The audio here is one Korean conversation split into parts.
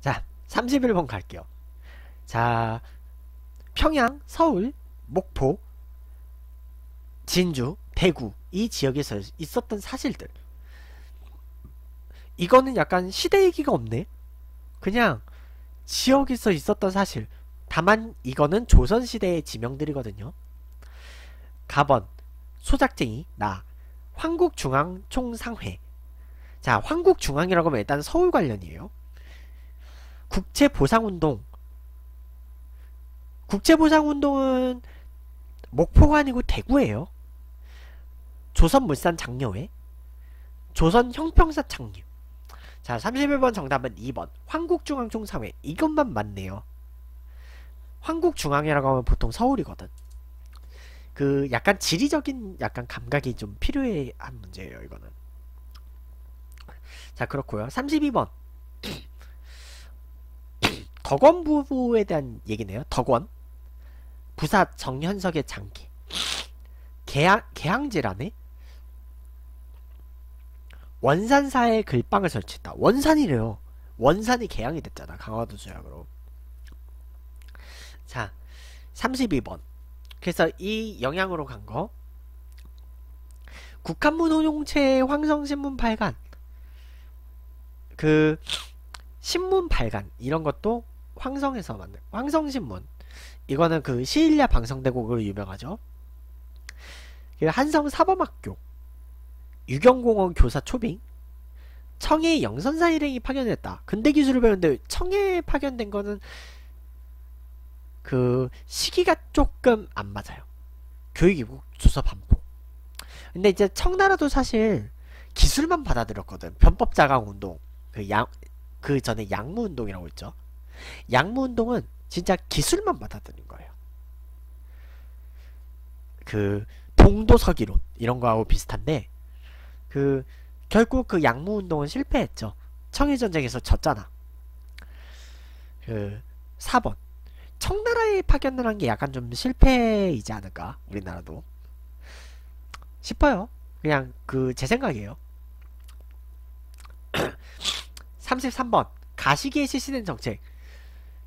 자 31번 갈게요 자 평양, 서울, 목포, 진주, 대구 이 지역에서 있었던 사실들 이거는 약간 시대 얘기가 없네 그냥 지역에서 있었던 사실 다만 이거는 조선시대의 지명들이거든요 가번, 소작쟁이, 나 황국중앙총상회 자 황국중앙이라고 하면 일단 서울 관련이에요 국제보상운동 국제보상운동은 목포가 아니고 대구에요 조선물산 장려회 조선형평사 창립 자 31번 정답은 2번 황국중앙총사회 이것만 맞네요. 황국중앙이라고 하면 보통 서울이거든. 그 약간 지리적인 약간 감각이 좀 필요한 문제예요 이거는. 자 그렇고요. 32번 덕원 부부에 대한 얘기네요. 덕원. 부사 정현석의 장기. 개항, 개항제라네? 원산사에 글방을 설치했다. 원산이래요. 원산이 개항이 됐잖아. 강화도 조약으로. 자, 32번. 그래서 이 영향으로 간 거. 국한문 혼용체 황성신문 발간. 그, 신문 발간. 이런 것도 황성에서 만든 황성신문 이거는 그 시일야 방송대국으로 유명하죠. 그 한성 사범학교 유경공원 교사 초빙 청해 영선사 일행이 파견됐다. 근대 기술을 배우는데 청해 파견된 거는 그 시기가 조금 안 맞아요. 교육이고 조사 반포 근데 이제 청나라도 사실 기술만 받아들였거든. 변법 자강 운동. 그 양, 그 전에 양무 운동이라고 했죠. 양무운동은 진짜 기술만 받아들인 거예요. 그동도서기론 이런 거하고 비슷한데 그 결국 그 양무운동은 실패했죠. 청일전쟁에서 졌잖아. 그 4번 청나라에 파견을 한 게 약간 좀 실패이지 않을까 우리나라도 싶어요. 그냥 그 제 생각이에요. 33번 가시기에 실시된 정책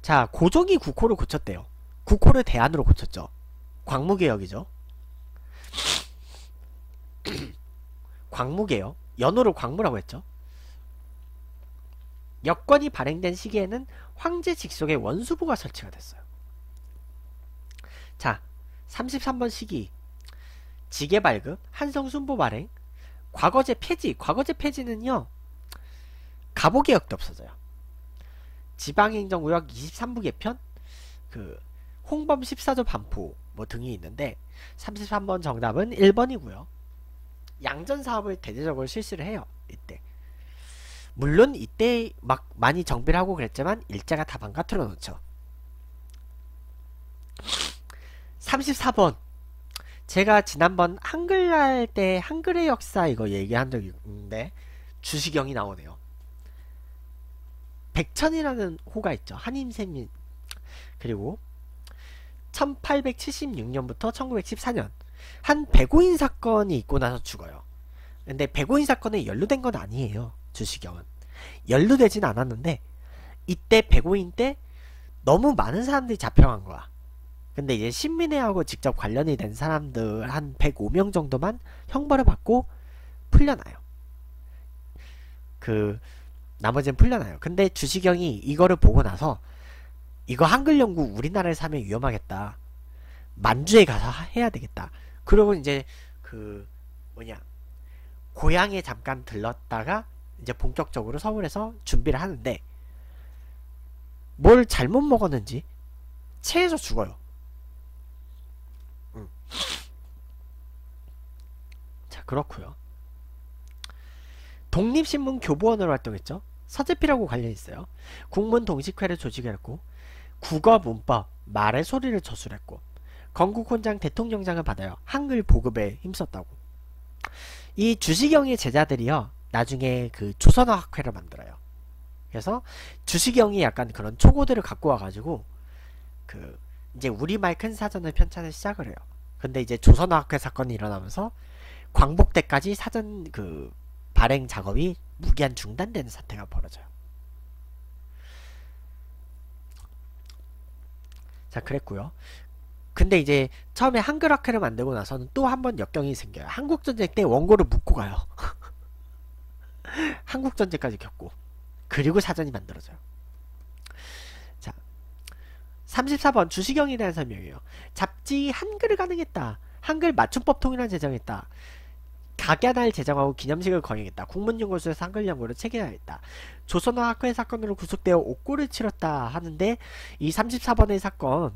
자 고종이 국호를 고쳤대요. 국호를 대안으로 고쳤죠. 광무개혁이죠. 광무개혁. 연호를 광무라고 했죠. 여권이 발행된 시기에는 황제 직속의 원수부가 설치가 됐어요. 자, 33번 시기 지계 발급, 한성순보 발행, 과거제 폐지. 과거제 폐지는요. 갑오개혁도 없어져요. 지방행정구역 23부 개편 그 홍범 14조 반포 뭐 등이 있는데 33번 정답은 1번이고요. 양전 사업을 대대적으로 실시를 해요. 이때. 물론 이때 막 많이 정비를 하고 그랬지만 일제가 다망가트로 놓죠. 34번 제가 지난번 한글 할때 한글의 역사 이거 얘기한 적이 있는데 주시경이 나오네요. 백천이라는 호가 있죠. 한임샘 그리고 1876년부터 1914년 한 배고인 사건이 있고 나서 죽어요. 근데 배고인 사건에 연루된 건 아니에요. 주시경은 연루되진 않았는데 이때 배고인 때 너무 많은 사람들이 잡혀간 거야. 근데 이제 신민회하고 직접 관련이 된 사람들 한 105명 정도만 형벌을 받고 풀려나요. 그 나머지는 풀려나요. 근데 주시경이 이거를 보고 나서 이거 한글 연구 우리나라에 사면 위험하겠다. 만주에 가서 해야 되겠다. 그러고 이제 그 뭐냐 고향에 잠깐 들렀다가 이제 본격적으로 서울에서 준비를 하는데 뭘 잘못 먹었는지 체해서 죽어요. 음. 자 그렇고요. 독립신문 교보원으로 활동했죠. 서재피라고 관련있어요. 이 국문 동식회를 조직했고 국어 문법 말의 소리를 저술했고 건국훈장 대통령장을 받아요. 한글 보급에 힘썼다고. 이 주시경의 제자들이요. 나중에 그 조선어학회를 만들어요. 그래서 주시경이 약간 그런 초고들을 갖고 와가지고 그 이제 우리말 큰 사전을 편찬을 시작을 해요. 근데 이제 조선어학회 사건이 일어나면서 광복때까지 사전 그 발행 작업이 무기한 중단되는 사태가 벌어져요. 자 그랬고요. 근데 이제 처음에 한글학회를 만들고 나서는 또 한번 역경이 생겨요. 한국전쟁 때 원고를 묶고 가요. 한국전쟁까지 겪고 그리고 사전이 만들어져요. 자 34번 주시경에 대한 설명이에요. 잡지 한글을 가능했다. 한글 맞춤법 통일한 제정했다. 가갸날 제정하고 기념식을 거행했다. 국문연구소에서 한글 연구를 체결하였다 조선화 학회 사건으로 구속되어 옥고를 치렀다 하는데 이 34번의 사건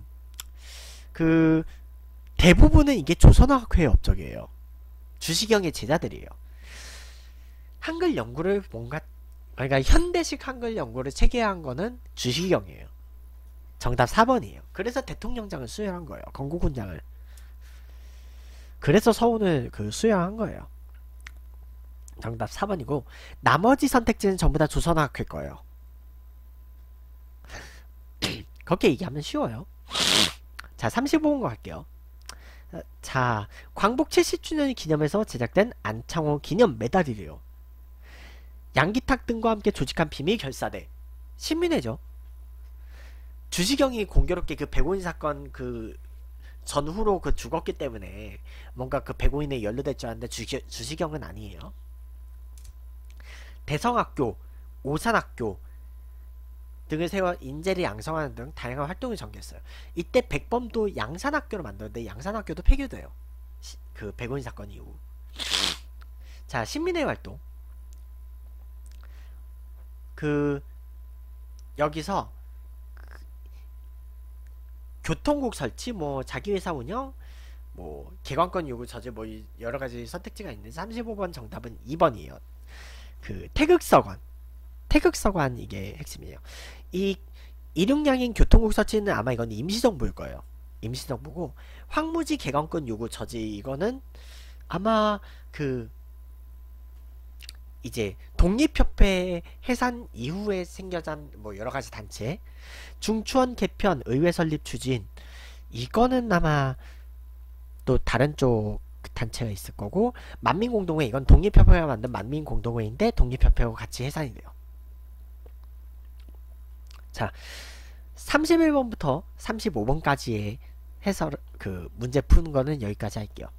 그 대부분은 이게 조선화 학회의 업적이에요. 주시경의 제자들이에요. 한글 연구를 뭔가 그러니까 현대식 한글 연구를 체계한 거는 주시경이에요. 정답 4번이에요. 그래서 대통령장을 수여한 거예요. 건국훈장을. 그래서 서훈을그 수여한 거예요. 정답 4번이고 나머지 선택지는 전부 다 조선학회 거예요. 그렇게 얘기하면 쉬워요. 자 35번 거 할게요. 자 광복 70주년 기념해서 제작된 안창호 기념 메달이래요. 양기탁 등과 함께 조직한 비밀 결사대 신민회죠. 주시경이 공교롭게 그 백오인 사건 그 전후로 그 죽었기 때문에 뭔가 그 백오인에 연루될 줄알는데 주시, 주시경은 아니에요. 대성학교, 오산학교 등을 세워 인재를 양성하는 등 다양한 활동을 전개했어요. 이때 백범도 양산학교를 만드는데 양산학교도 폐교돼요. 시, 그 백원 사건 이후. 자, 신민의 활동. 그 여기서 그, 교통국 설치, 뭐 자기회사 운영, 뭐 개관권 요구 저지 뭐 여러 가지 선택지가 있는데 35번 정답은 2번이에요. 그 태극서관 태극서관 이게 핵심이에요. 이 일용량인 교통국서치는 아마 이건 임시정부일 거예요. 임시정부고 황무지 개강권 요구 저지 이거는 아마 그 이제 독립협회 해산 이후에 생겨난 뭐 여러 가지 단체 중추원 개편 의회 설립 추진 이거는 아마 또 다른 쪽 단체가 있을 거고 만민공동회 이건 독립협회가 만든 만민공동회인데 독립협회하고 같이 해산이 돼요. 자 31번부터 35번까지의 해설 그 문제 푸는 거는 여기까지 할게요.